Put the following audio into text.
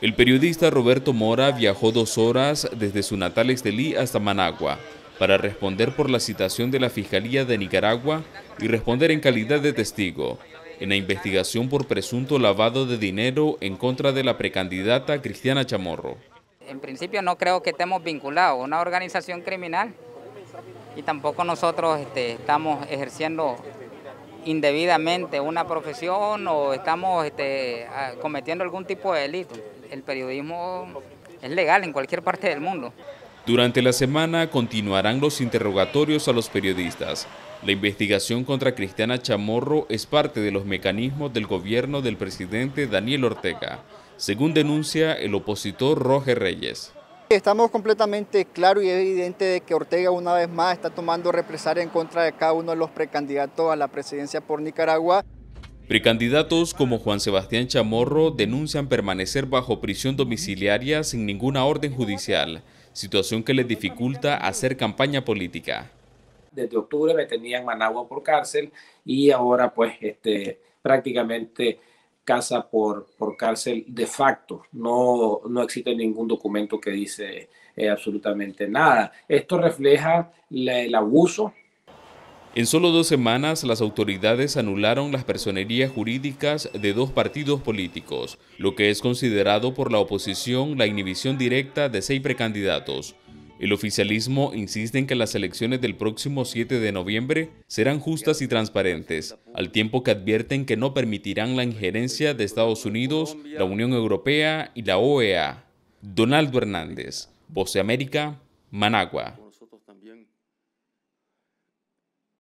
El periodista Roberto Mora viajó dos horas desde su natal Estelí hasta Managua para responder por la citación de la Fiscalía de Nicaragua y responder en calidad de testigo en la investigación por presunto lavado de dinero en contra de la precandidata Cristiana Chamorro. En principio no creo que estemos vinculados a una organización criminal y tampoco nosotros este, estamos ejerciendo indebidamente una profesión o estamos este, cometiendo algún tipo de delito. El periodismo es legal en cualquier parte del mundo. Durante la semana continuarán los interrogatorios a los periodistas. La investigación contra Cristiana Chamorro es parte de los mecanismos del gobierno del presidente Daniel Ortega, según denuncia el opositor Roger Reyes. Estamos completamente claro y evidente de que Ortega una vez más está tomando represalia en contra de cada uno de los precandidatos a la presidencia por Nicaragua. Precandidatos como Juan Sebastián Chamorro denuncian permanecer bajo prisión domiciliaria sin ninguna orden judicial, situación que les dificulta hacer campaña política. Desde octubre me tenían Managua por cárcel y ahora pues este, prácticamente casa por, por cárcel de facto. No, no existe ningún documento que dice eh, absolutamente nada. Esto refleja el abuso. En solo dos semanas, las autoridades anularon las personerías jurídicas de dos partidos políticos, lo que es considerado por la oposición la inhibición directa de seis precandidatos. El oficialismo insiste en que las elecciones del próximo 7 de noviembre serán justas y transparentes, al tiempo que advierten que no permitirán la injerencia de Estados Unidos, la Unión Europea y la OEA. Donaldo Hernández, Voce América, Managua.